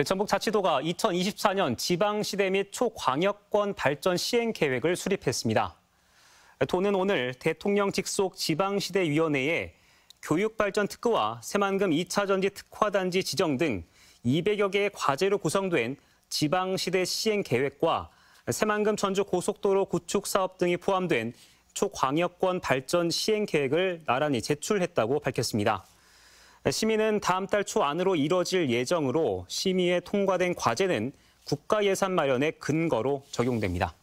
네, 전북 자치도가 2024년 지방시대 및 초광역권 발전 시행 계획을 수립했습니다. 도는 오늘 대통령 직속 지방시대위원회에 교육발전특구와 새만금 2차전지 특화단지 지정 등 200여 개의 과제로 구성된 지방시대 시행 계획과 새만금 전주 고속도로 구축 사업 등이 포함된 초광역권 발전 시행 계획을 나란히 제출했다고 밝혔습니다. 시민은 다음 달 초 안으로 이뤄질 예정으로 심의에 통과된 과제는 국가 예산 마련의 근거로 적용됩니다.